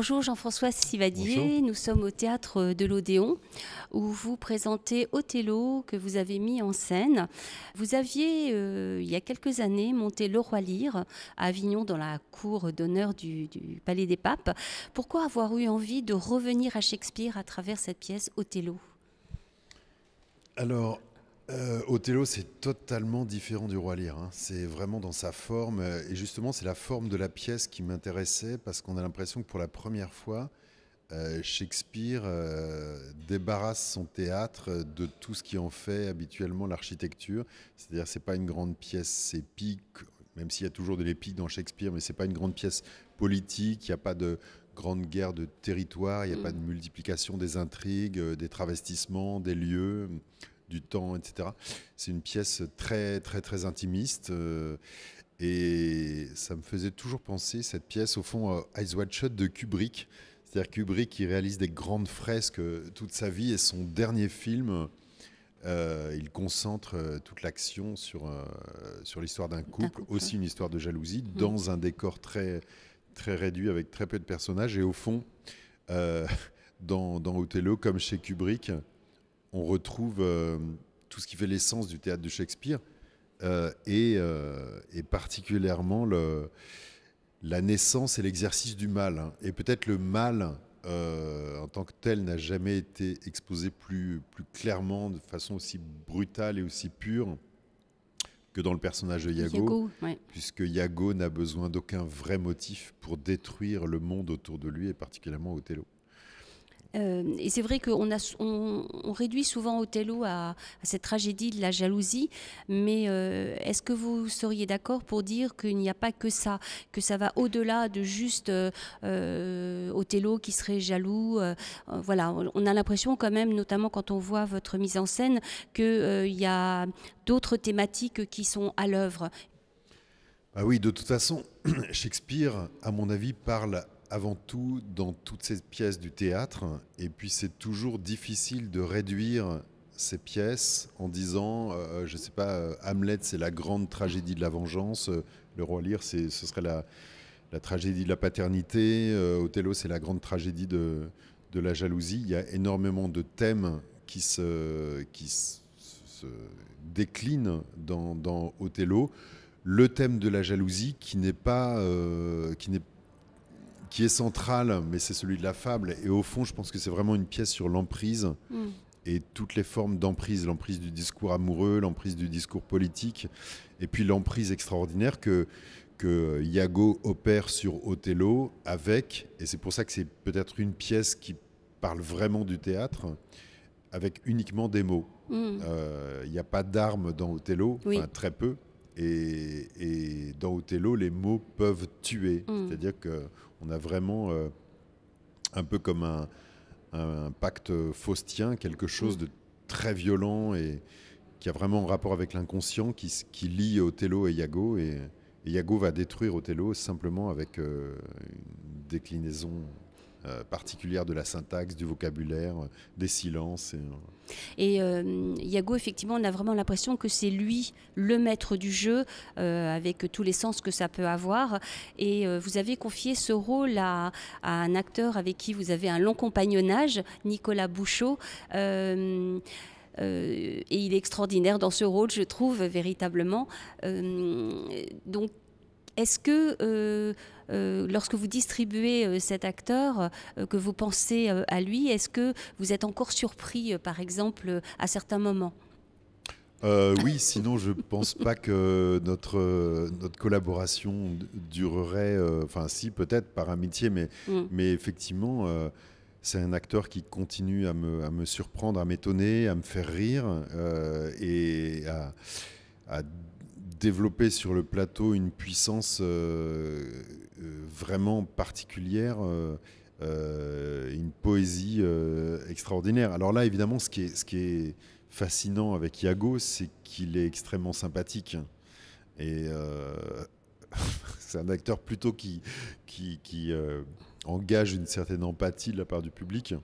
Bonjour Jean-François Sivadier, nous sommes au théâtre de l'Odéon où vous présentez Othello que vous avez mis en scène. Vous aviez, euh, il y a quelques années, monté Le Roi Lire à Avignon dans la cour d'honneur du, Palais des Papes. Pourquoi avoir eu envie de revenir à Shakespeare à travers cette pièce Othello Alors, euh, Othello, c'est totalement différent du roi Lear. Hein. C'est vraiment dans sa forme. Euh, et justement, c'est la forme de la pièce qui m'intéressait parce qu'on a l'impression que pour la première fois, euh, Shakespeare débarrasse son théâtre de tout ce qui en fait habituellement l'architecture. C'est-à-dire, c'est pas une grande pièce épique, même s'il y a toujours de l'épique dans Shakespeare, mais c'est pas une grande pièce politique. Il n'y a pas de grande guerre de territoire. Il n'y a pas mm. de multiplication des intrigues, des travestissements, des lieux du temps, etc. C'est une pièce très, très, très intimiste. Euh, et ça me faisait toujours penser, cette pièce, au fond, Eyes Wide Shut de Kubrick. C'est-à-dire Kubrick qui réalise des grandes fresques euh, toute sa vie et son dernier film, euh, il concentre toute l'action sur, sur l'histoire d'un couple, aussi une histoire de jalousie, mmh. dans un décor très, très réduit avec très peu de personnages. Et au fond, dans Othello, comme chez Kubrick, on retrouve euh, tout ce qui fait l'essence du théâtre de Shakespeare euh, euh, et, particulièrement la naissance et l'exercice du mal. Hein. Et peut-être le mal en tant que tel n'a jamais été exposé plus, clairement, de façon aussi brutale et aussi pure que dans le personnage de Yago, puisque Yago n'a besoin d'aucun vrai motif pour détruire le monde autour de lui et particulièrement Othello. Euh, et c'est vrai qu'on on réduit souvent Othello à, à, cette tragédie de la jalousie, mais euh, est-ce que vous seriez d'accord pour dire qu'il n'y a pas que ça, que ça va au-delà de juste euh, euh Othello qui serait jaloux Voilà, on a l'impression quand même, notamment quand on voit votre mise en scène, qu'il y a d'autres thématiques qui sont à l'œuvre. Ah oui, de toute façon, Shakespeare, à mon avis, parle avant tout dans toutes ces pièces du théâtre. Et puis c'est toujours difficile de réduire ces pièces en disant, euh, euh, je ne sais pas, euh, Hamlet, c'est la grande tragédie de la vengeance, le roi Lear, ce serait la, la, tragédie de la paternité, Othello, c'est la grande tragédie de, de, la jalousie. Il y a énormément de thèmes qui se, qui se, décline déclinent dans, Othello. Le thème de la jalousie qui n'est pas, qui n'est qui est central, mais c'est celui de la fable. Et au fond, je pense que c'est vraiment une pièce sur l'emprise mm. et toutes les formes d'emprise, l'emprise du discours amoureux, l'emprise du discours politique, et puis l'emprise extraordinaire que, que Iago opère sur Othello avec, et c'est pour ça que c'est peut-être une pièce qui parle vraiment du théâtre, avec uniquement des mots. Mm. Euh, il n'y a pas d'armes dans Othello, très peu. Et, dans Othello, les mots peuvent tuer. Mm. C'est-à-dire qu'on a vraiment, euh, un peu comme un, pacte faustien, quelque mm. chose de très violent et qui a vraiment un rapport avec l'inconscient qui, qui, lie Othello et Iago. Et, Yago Iago va détruire Othello simplement avec euh, une déclinaison euh, particulière de la syntaxe, du vocabulaire, euh, des silences. Et, euh. et Iago, effectivement, on a vraiment l'impression que c'est lui le maître du jeu, avec tous les sens que ça peut avoir. Et vous avez confié ce rôle à, à, un acteur avec qui vous avez un long compagnonnage, Nicolas Bouchot. et il est extraordinaire dans ce rôle, je trouve, véritablement. donc, est-ce que euh, euh, lorsque vous distribuez euh, cet acteur, que vous pensez à lui, est-ce que vous êtes encore surpris, par exemple, à certains moments oui, sinon je pense pas que notre, notre collaboration durerait, enfin si peut-être par amitié, mais, mm. mais effectivement c'est un acteur qui continue à me, surprendre, à m'étonner, à me faire rire et à, à développer sur le plateau une puissance euh, euh, vraiment particulière. Euh, une poésie extraordinaire. Alors là, évidemment, ce qui est, fascinant avec Iago, c'est qu'il est extrêmement sympathique. Et c'est un acteur plutôt qui, engage une certaine empathie de la part du public.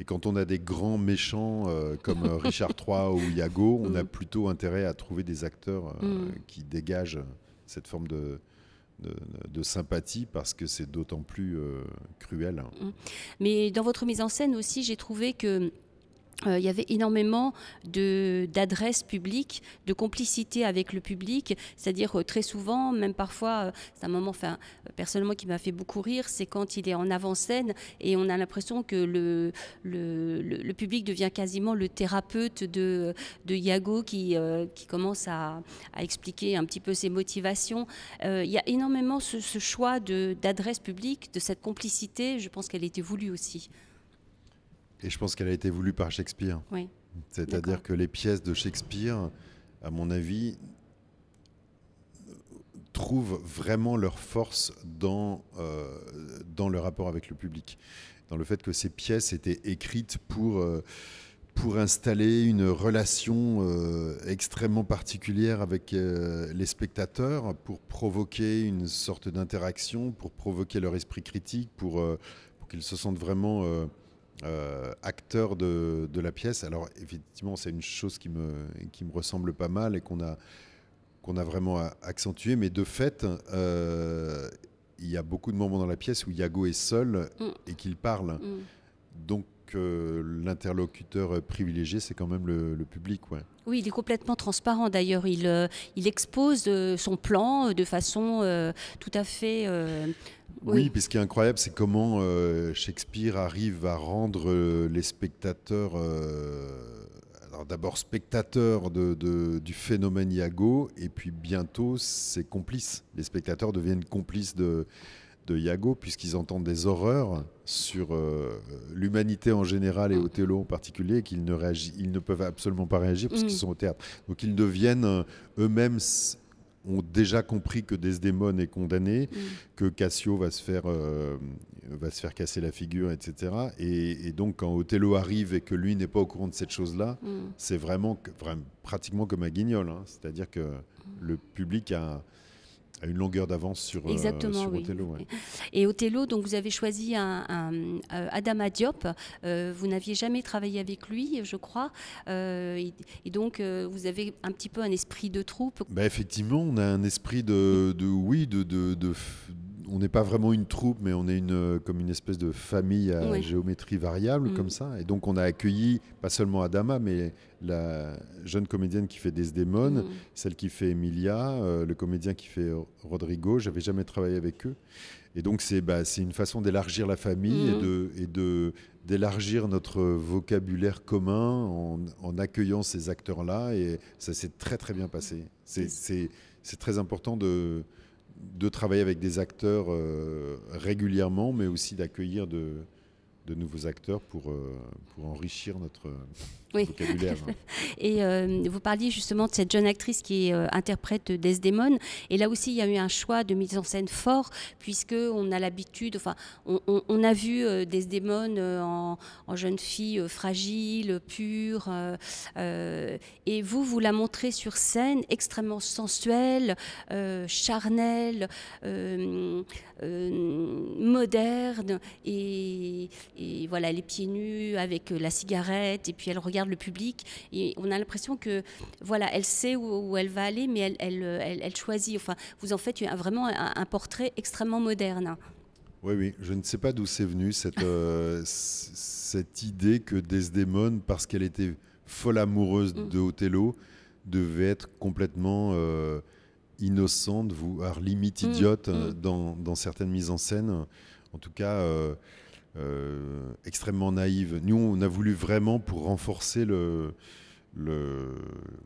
Et quand on a des grands méchants euh, comme euh, Richard III ou Iago, on a mm. plutôt intérêt à trouver des acteurs euh, mm. qui dégagent cette forme de, de, sympathie parce que c'est d'autant plus cruel. Mm. Mais dans votre mise en scène aussi, j'ai trouvé que euh, il y avait énormément d'adresses publiques, de complicité avec le public, c'est-à-dire euh, très souvent, même parfois, euh, c'est un moment, enfin, personnellement, qui m'a fait beaucoup rire, c'est quand il est en avant-scène et on a l'impression que le, public devient quasiment le thérapeute de, de Iago qui, commence à, expliquer un petit peu ses motivations. il y a énormément ce, ce choix d'adresse publique, de cette complicité, je pense qu'elle était voulue aussi. Et je pense qu'elle a été voulue par Shakespeare. C'est-à-dire que les pièces de Shakespeare, à mon avis, trouvent vraiment leur force dans, euh, dans le rapport avec le public, dans le fait que ces pièces étaient écrites pour, euh, pour installer une relation euh, extrêmement particulière avec les spectateurs, pour provoquer une sorte d'interaction, pour provoquer leur esprit critique, pour, pour qu'ils se sentent vraiment euh, acteur de, la pièce. Alors effectivement, c'est une chose qui me, qui me ressemble pas mal et qu'on a, qu'on a vraiment accentué, mais de fait, euh, il y a beaucoup de moments dans la pièce où Yago est seul mm. et qu'il parle. Mm. Donc l'interlocuteur privilégié, c'est quand même le, public. Ouais. Oui, il est complètement transparent d'ailleurs. Il, euh, il expose euh, son plan euh, de façon tout à fait... oui, puis ce qui est incroyable, c'est comment Shakespeare arrive à rendre les spectateurs... alors d'abord spectateurs de, du phénomène Iago, et puis bientôt ses complices. Les spectateurs deviennent complices de de puisqu'ils entendent des horreurs sur euh, l'humanité en général et Othello mm. en particulier, qu'ils ne, ils ne peuvent absolument pas réagir puisqu'ils qu'ils mm. sont au théâtre. Donc ils deviennent euh, eux-mêmes ont déjà compris que Desdémone est condamné, mm. que Cassio va se faire euh, va se faire casser la figure, etc. Et, donc quand Othello arrive et que lui n'est pas au courant de cette chose-là, c'est vraiment, pratiquement comme un guignol. Hein. C'est-à-dire que le public a à une longueur d'avance sur, euh, Exactement, Othello. Et Othello, donc vous avez choisi un, euh, Adiop. Euh, vous n'aviez jamais travaillé avec lui, je crois. et, donc vous avez un petit peu un esprit de troupe. Bah, effectivement, on a un esprit de, de oui, de, de, de on n'est pas vraiment une troupe, mais on est une, euh, comme une espèce de famille à géométrie variable, mm. comme ça. Et donc, on a accueilli, pas seulement Adama, mais la jeune comédienne qui fait Desdemone, mm. celle qui fait Emilia, euh, le comédien qui fait Rodrigo. J'avais jamais travaillé avec eux. Et donc, c'est bah, une façon d'élargir la famille mm. et de d'élargir notre vocabulaire commun en, en accueillant ces acteurs-là. Et ça s'est très, très bien passé. C'est très important de de travailler avec des acteurs euh, régulièrement, mais aussi d'accueillir de, de nouveaux acteurs pour, euh, pour enrichir notre vocabulaire. et euh, vous parliez justement de cette jeune actrice qui est euh, interprète d'Esdémone. Et là aussi, il y a eu un choix de mise en scène fort, puisque on a l'habitude, enfin, on, a vu Desdémone en, en, jeune fille fragile, pure. et vous, vous la montrez sur scène extrêmement sensuelle, charnelle, moderne et et voilà, les pieds nus avec euh, la cigarette, et puis elle regarde le public, et on a l'impression que, voilà, elle sait où, elle va aller, mais elle, euh, elle, elle, choisit. Enfin, vous en faites vraiment un, portrait extrêmement moderne. Oui, oui, je ne sais pas d'où c'est venu cette, euh, cette idée que Desdemone, parce qu'elle était folle amoureuse mm. de Othello, devait être complètement innocente, voire limite mm. idiote mm. Dans, certaines mises en scène. En tout cas, euh, extrêmement naïve. Nous, on a voulu vraiment, pour renforcer le, le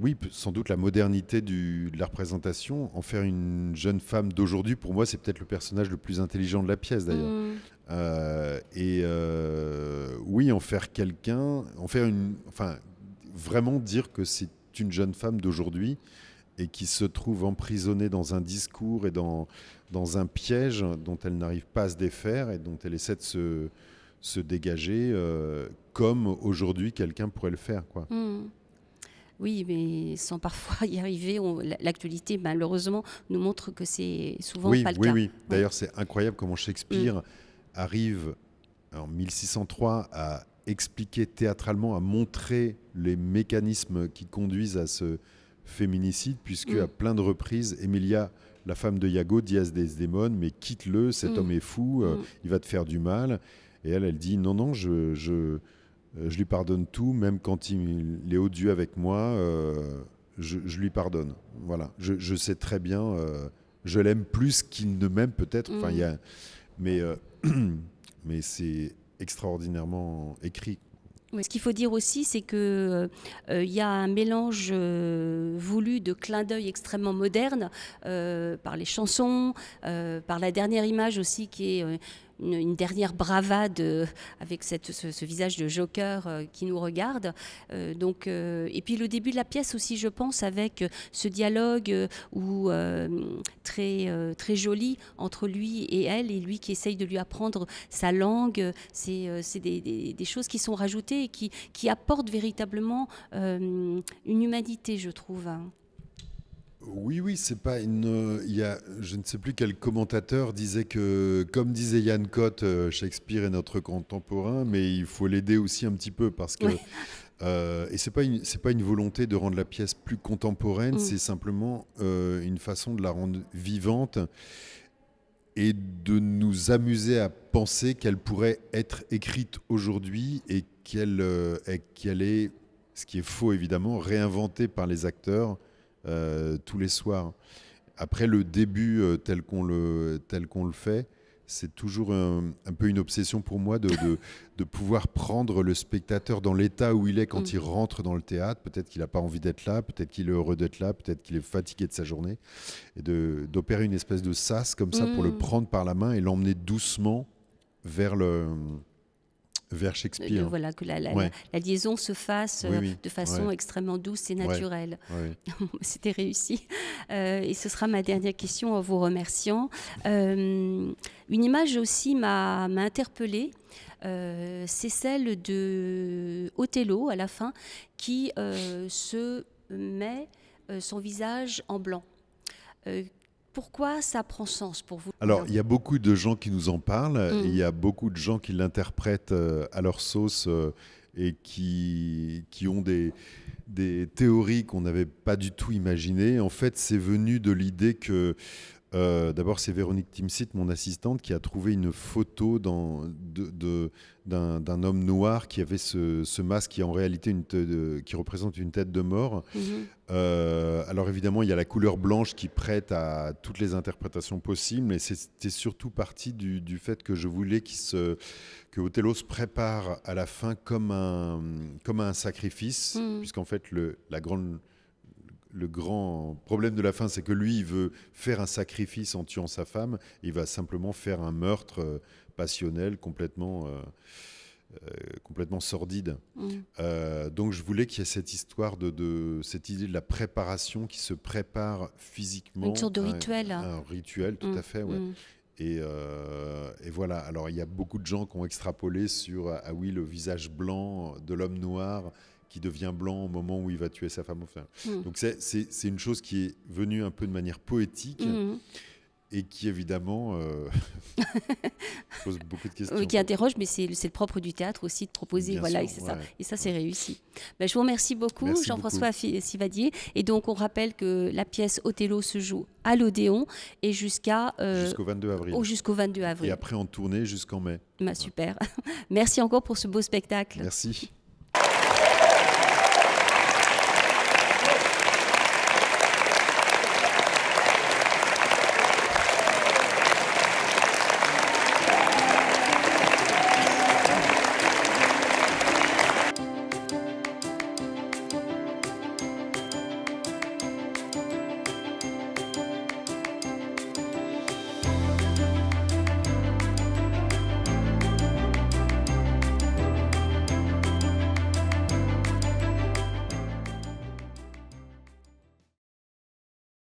oui, sans doute la modernité de la représentation, en faire une jeune femme d'aujourd'hui. Pour moi, c'est peut-être le personnage le plus intelligent de la pièce, d'ailleurs. Mm. Euh, et euh, oui, en faire quelqu'un, en faire une, enfin, vraiment dire que c'est une jeune femme d'aujourd'hui et qui se trouve emprisonnée dans un discours et dans, dans un piège dont elle n'arrive pas à se défaire et dont elle essaie de se, se dégager euh, comme aujourd'hui quelqu'un pourrait le faire. Quoi. Hmm. Oui, mais sans parfois y arriver. L'actualité, malheureusement, nous montre que c'est souvent oui, pas le oui, cas. Oui, oui. Hmm. D'ailleurs, c'est incroyable comment Shakespeare hmm. arrive en 1603 à expliquer théâtralement, à montrer les mécanismes qui conduisent à ce, féminicide, puisque mm. à plein de reprises, Emilia, la femme de Iago, dit à Desdemone, mais quitte-le, cet mm. homme est fou, euh, mm. il va te faire du mal. Et elle, elle dit, non, non, je, je, euh, lui pardonne tout, même quand il, est au odieux avec moi, euh, je, lui pardonne. Voilà, je, sais très bien, je l'aime plus qu'il ne m'aime peut-être. Enfin, mais c'est extraordinairement écrit. Ce qu'il faut dire aussi, c'est qu'il euh, y a un mélange euh, voulu de clin d'œil extrêmement moderne euh, par les chansons, par la dernière image aussi qui est une, dernière bravade euh, avec ce, visage de joker euh, qui nous regarde. Euh, donc, et puis le début de la pièce aussi, je pense, avec ce dialogue où, très, très joli entre lui et elle, et lui qui essaye de lui apprendre sa langue. C'est des, choses qui sont rajoutées et qui apportent véritablement une humanité, je trouve. Hein. Oui, oui, c'est pas une. Euh, il je ne sais plus quel commentateur disait que, comme disait Yann Cotte, euh, Shakespeare est notre contemporain, mais il faut l'aider aussi un petit peu parce que. Euh, et c'est pas une, pas une volonté de rendre la pièce plus contemporaine, mm. c'est simplement une façon de la rendre vivante et de nous amuser à penser qu'elle pourrait être écrite aujourd'hui et qu'elle, qu'elle est, ce qui est faux évidemment, réinventée par les acteurs euh, tous les soirs. Après, le début euh, tel qu'on le, tel qu'on le fait, c'est toujours un, peu une obsession pour moi de, pouvoir prendre le spectateur dans l'état où il est quand mm. il rentre dans le théâtre. Peut-être qu'il n'a pas envie d'être là, peut-être qu'il est heureux d'être là, peut-être qu'il est fatigué de sa journée. Et d'opérer une espèce de sas comme ça pour le mm. prendre par la main et l'emmener doucement vers le, vers Shakespeare. voilà, que la, liaison se fasse de façon extrêmement douce et naturelle. Bah, c'était réussi. Euh, et ce sera ma dernière question en vous remerciant. Euh, une image aussi m'a interpellée. Euh, c'est celle de Othello à la fin qui se met son visage en blanc pourquoi ça prend sens pour vous Alors, il y a beaucoup de gens qui nous en parlent, mm. il y a beaucoup de gens qui l'interprètent euh, à leur sauce euh, et qui, qui ont des, des théories qu'on n'avait pas du tout imaginées. En fait, c'est venu de l'idée que euh, d'abord, c'est Véronique Timsit, mon assistante, qui a trouvé une photo d'un homme noir qui avait ce, masque qui, en réalité, qui représente une tête de mort. Mhm. Euh, alors, évidemment, il y a la couleur blanche qui prête à toutes les interprétations possibles, mais c'était surtout parti du, fait que je voulais se, que Othello se prépare à la fin comme un, comme un sacrifice, mhm. puisqu'en fait, la grande le grand problème de la fin, c'est que lui, il veut faire un sacrifice en tuant sa femme. Il va simplement faire un meurtre euh, passionnel, complètement, euh, euh, complètement sordide. Mm. donc, je voulais qu'il y ait cette histoire de, cette idée de la préparation qui se prépare physiquement. Une sorte de rituel. Un, rituel, tout mm. à fait. Mm. Et, et, voilà, alors il y a beaucoup de gens qui ont extrapolé sur, ah oui, le visage blanc de l'homme noir qui devient blanc au moment où il va tuer sa femme. au mmh. Donc c'est une chose qui est venue un peu de manière poétique. Mm. Et qui évidemment euh, pose beaucoup de questions. qui interroge, mais c'est le propre du théâtre aussi de proposer. voilà, et, ça. c'est réussi. Ben, je vous remercie beaucoup, Jean-François Sivadier. Et donc, on rappelle que la pièce Othello se joue à l'Odéon et jusqu'à. Euh, jusqu'au 22 avril. Oh, jusqu'au 22 avril. Et après en tournée jusqu'en mai. Ben, super. Merci encore pour ce beau spectacle. Merci.